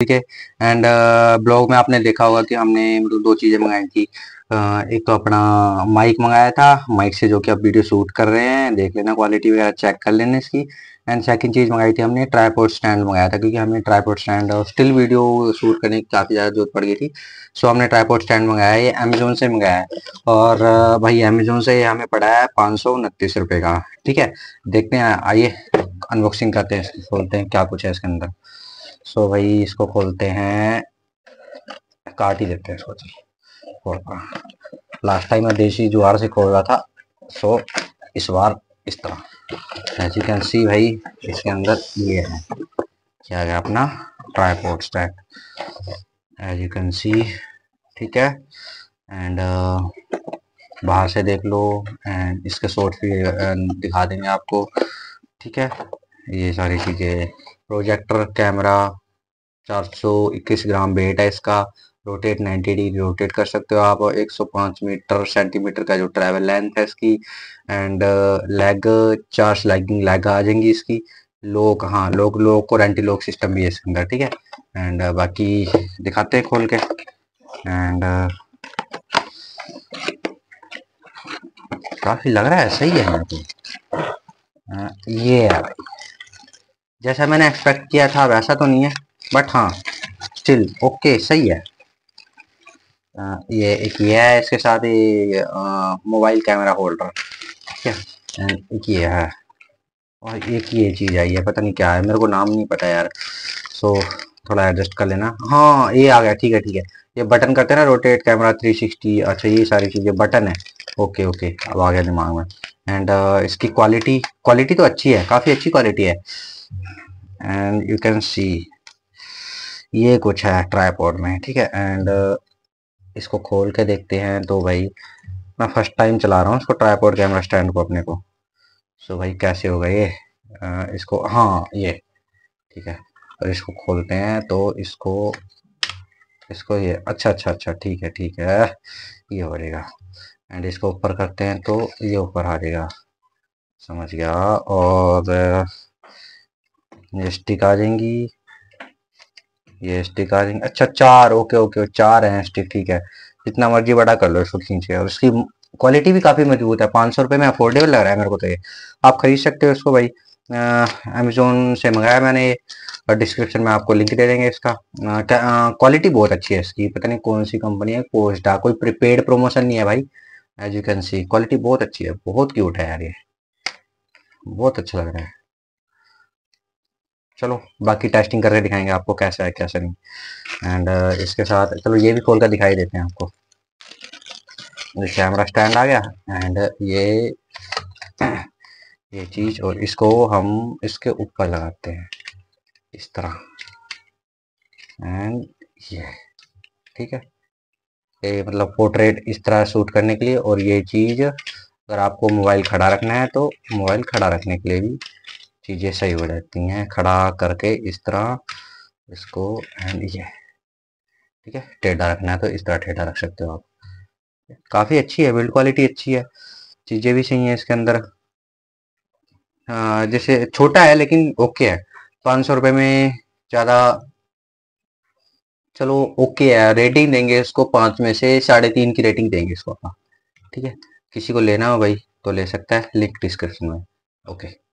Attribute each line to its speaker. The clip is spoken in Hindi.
Speaker 1: ठीक है एंड ब्लॉग uh, में आपने देखा होगा कि हमने मतलब दो चीज़ें मंगाई थी uh, एक तो अपना माइक मंगाया था माइक से जो कि आप वीडियो शूट कर रहे हैं देख लेना क्वालिटी वगैरह चेक कर लेना इसकी एंड सेकंड चीज़ मंगाई थी हमने ट्राईपोर्ट स्टैंड मंगाया था क्योंकि हमें ट्राईपोर्ट स्टैंड और स्टिल वीडियो शूट करने की काफ़ी ज़्यादा जरूरत पड़ गई थी सो हमने ट्राईपोर्ट स्टैंड मंगाया ये अमेजोन से मंगाया है और uh, भाई अमेजोन से हमें पड़ा है पाँच सौ उनतीस का ठीक है देखते हैं आइए अनबॉक्सिंग करते हैं बोलते हैं क्या कुछ है इसके अंदर सो भाई इसको खोलते हैं काट ही देते हैं इसको लास्ट टाइम मैं देसी जुहार से खोल रहा था सो इस बार इस तरह एज यू कैन सी भाई इसके अंदर ये है क्या गया अपना tripod stack as you can see ठीक है एंड uh, बाहर से देख लो एंड इसके शॉर्ट भी uh, दिखा देंगे आपको ठीक है ये सारी चीज़ें प्रोजेक्टर कैमरा 421 ग्राम वेट है इसका रोटेट 90 डिग्री रोटेट कर सकते हो आप 105 मीटर सेंटीमीटर का जो ट्रैवल लेंथ है इसकी एंड लेग चार स्लाइडिंग लेग आ जाएंगी इसकी लोक हाँ लोक लोक और एंटी लोक सिस्टम भी है इसके अंदर ठीक है एंड बाकी दिखाते हैं खोल के एंड काफ़ी लग रहा है सही है ये है जैसा मैंने एक्सपेक्ट किया था वैसा तो नहीं है बट हाँ स्टिल ओके सही है आ, ये एक ये है इसके साथ ही मोबाइल कैमरा होल्डर ठीक है एंड एक ये है और एक ये चीज़ आई है पता नहीं क्या है मेरे को नाम नहीं पता यार सो थोड़ा एडजस्ट कर लेना हाँ ये आ गया ठीक है ठीक है ये बटन करते हैं ना रोटेट कैमरा 360 अच्छा ये सारी चीज़ें बटन है ओके ओके अब आ गया दिमाग में एंड uh, इसकी क्वालिटी क्वालिटी तो अच्छी है काफ़ी अच्छी क्वालिटी है एंड यू कैन सी ये कुछ है ट्राईपोर्ड में ठीक है एंड uh, इसको खोल के देखते हैं तो भाई मैं फर्स्ट टाइम चला रहा हूँ इसको ट्राईपोर्ड कैमरा स्टैंड को अपने को सो so, भाई कैसे होगा ये uh, इसको हाँ ये ठीक है और इसको खोलते हैं तो इसको इसको ये अच्छा अच्छा अच्छा ठीक है ठीक है ये हो जाएगा एंड इसको ऊपर करते हैं तो ये ऊपर आ जाएगा समझ गया और ये स्टिक आ जाएंगी ये स्टिक आ जाएंगी अच्छा चार ओके ओके चार हैं स्टिक ठीक है जितना मर्जी बड़ा कर लो इसको खींच के और इसकी क्वालिटी भी काफ़ी मजबूत है पाँच सौ रुपये में अफोर्डेबल लग रहा है मेरे को तो ये आप खरीद सकते हो इसको भाई अमेजोन से मंगाया मैंने डिस्क्रिप्शन में आपको लिंक दे देंगे इसका क्वालिटी बहुत अच्छी है इसकी पता नहीं कौन सी कंपनी है कोस्टा कोई प्रीपेड प्रमोशन नहीं है भाई as you can see quality बहुत अच्छी है बहुत क्यूट है यार ये बहुत अच्छा लग रहा है चलो बाकी टेस्टिंग करके दिखाएंगे आपको कैसा है कैसा नहीं एंड uh, इसके साथ चलो ये भी खोल कर दिखाई देते हैं आपको कैमरा स्टैंड आ गया एंड ये ये चीज़ और इसको हम इसके ऊपर लगाते हैं इस तरह एंड ये ठीक है ये मतलब पोर्ट्रेट इस तरह शूट करने के लिए और ये चीज़ अगर आपको मोबाइल खड़ा रखना है तो मोबाइल खड़ा रखने के लिए भी चीज़ें सही हो जाती हैं खड़ा करके इस तरह इसको एंड ये ठीक है टेढ़ा रखना है तो इस तरह टेढ़ा रख सकते हो आप काफ़ी अच्छी है बिल्ड क्वालिटी अच्छी है चीज़ें भी सही है इसके अंदर आ, हाँ, जैसे छोटा है लेकिन ओके है पाँच सौ रुपये में ज़्यादा चलो ओके है रेटिंग देंगे इसको पाँच में से साढ़े तीन की रेटिंग देंगे इसको ठीक है किसी को लेना हो भाई तो ले सकता है लिंक डिस्क्रिप्शन में ओके